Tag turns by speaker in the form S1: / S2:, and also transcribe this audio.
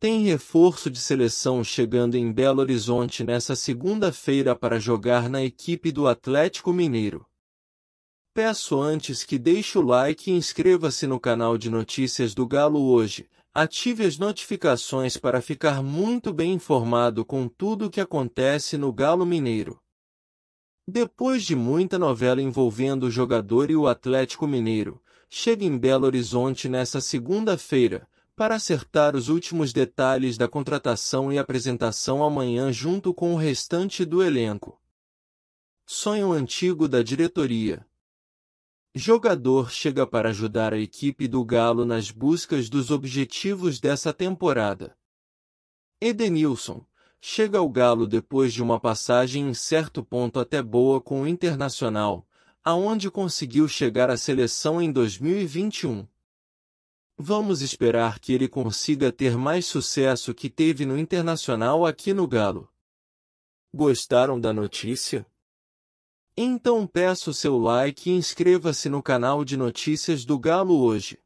S1: tem reforço de seleção chegando em Belo Horizonte nesta segunda-feira para jogar na equipe do Atlético Mineiro. Peço antes que deixe o like e inscreva-se no canal de notícias do Galo hoje. Ative as notificações para ficar muito bem informado com tudo o que acontece no Galo Mineiro. Depois de muita novela envolvendo o jogador e o Atlético Mineiro, chega em Belo Horizonte nesta segunda-feira, para acertar os últimos detalhes da contratação e apresentação amanhã junto com o restante do elenco. Sonho antigo da diretoria. Jogador chega para ajudar a equipe do Galo nas buscas dos objetivos dessa temporada. Edenilson chega ao Galo depois de uma passagem em certo ponto até boa com o Internacional, aonde conseguiu chegar à seleção em 2021. Vamos esperar que ele consiga ter mais sucesso que teve no Internacional aqui no Galo. Gostaram da notícia? Então peço seu like e inscreva-se no canal de notícias do Galo hoje.